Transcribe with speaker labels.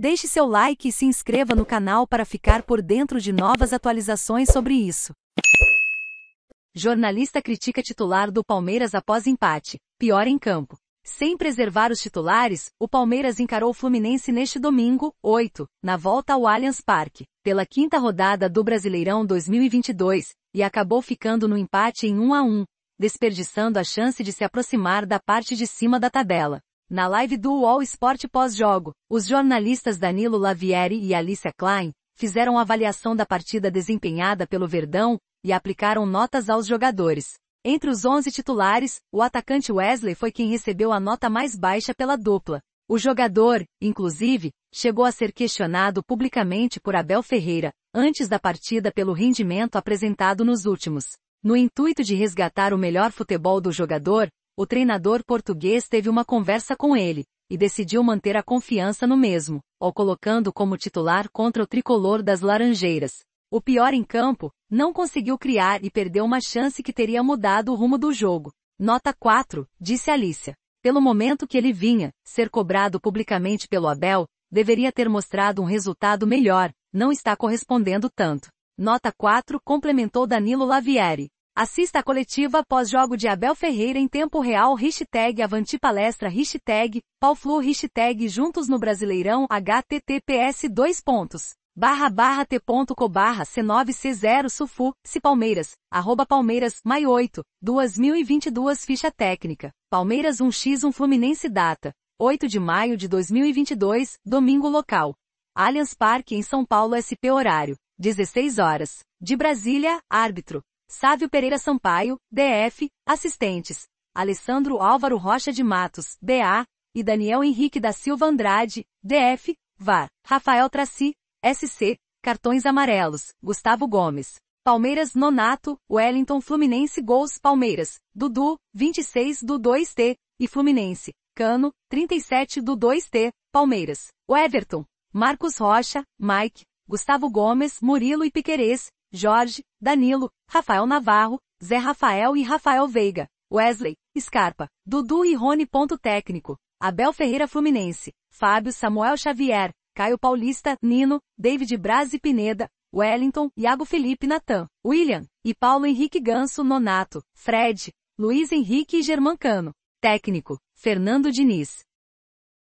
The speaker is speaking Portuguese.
Speaker 1: Deixe seu like e se inscreva no canal para ficar por dentro de novas atualizações sobre isso. Jornalista critica titular do Palmeiras após empate. Pior em campo. Sem preservar os titulares, o Palmeiras encarou o Fluminense neste domingo, 8, na volta ao Allianz Parque, pela quinta rodada do Brasileirão 2022, e acabou ficando no empate em 1 a 1, desperdiçando a chance de se aproximar da parte de cima da tabela. Na live do UOL Esporte pós-jogo, os jornalistas Danilo Lavieri e Alicia Klein fizeram avaliação da partida desempenhada pelo Verdão e aplicaram notas aos jogadores. Entre os 11 titulares, o atacante Wesley foi quem recebeu a nota mais baixa pela dupla. O jogador, inclusive, chegou a ser questionado publicamente por Abel Ferreira, antes da partida pelo rendimento apresentado nos últimos. No intuito de resgatar o melhor futebol do jogador, o treinador português teve uma conversa com ele, e decidiu manter a confiança no mesmo, o colocando como titular contra o tricolor das Laranjeiras. O pior em campo, não conseguiu criar e perdeu uma chance que teria mudado o rumo do jogo. Nota 4, disse Alicia. Pelo momento que ele vinha, ser cobrado publicamente pelo Abel, deveria ter mostrado um resultado melhor, não está correspondendo tanto. Nota 4 complementou Danilo Lavieri. Assista a coletiva pós-jogo de Abel Ferreira em tempo real hashtag Avanti Palestra hashtag Pauflu hashtag Juntos no Brasileirão https 2 pontos barra barra t.co barra c9c0 sufu, se Palmeiras, arroba Palmeiras, mai 8, 2022 ficha técnica, Palmeiras 1x1 Fluminense data, 8 de maio de 2022, domingo local, Allianz Parque em São Paulo SP horário, 16 horas, de Brasília, árbitro, Sávio Pereira Sampaio, DF, assistentes, Alessandro Álvaro Rocha de Matos, DA, e Daniel Henrique da Silva Andrade, DF, VAR, Rafael Traci, SC, cartões amarelos, Gustavo Gomes, Palmeiras Nonato, Wellington Fluminense Gols Palmeiras, Dudu, 26 do 2T, e Fluminense, Cano, 37 do 2T, Palmeiras, Everton, Marcos Rocha, Mike, Gustavo Gomes, Murilo e Piquerez, Jorge, Danilo, Rafael Navarro, Zé Rafael e Rafael Veiga, Wesley, Scarpa, Dudu e Rony. Ponto técnico, Abel Ferreira Fluminense, Fábio Samuel Xavier, Caio Paulista, Nino, David Braz e Pineda, Wellington, Iago Felipe Natan, William e Paulo Henrique Ganso Nonato, Fred, Luiz Henrique e Germancano. Técnico, Fernando Diniz.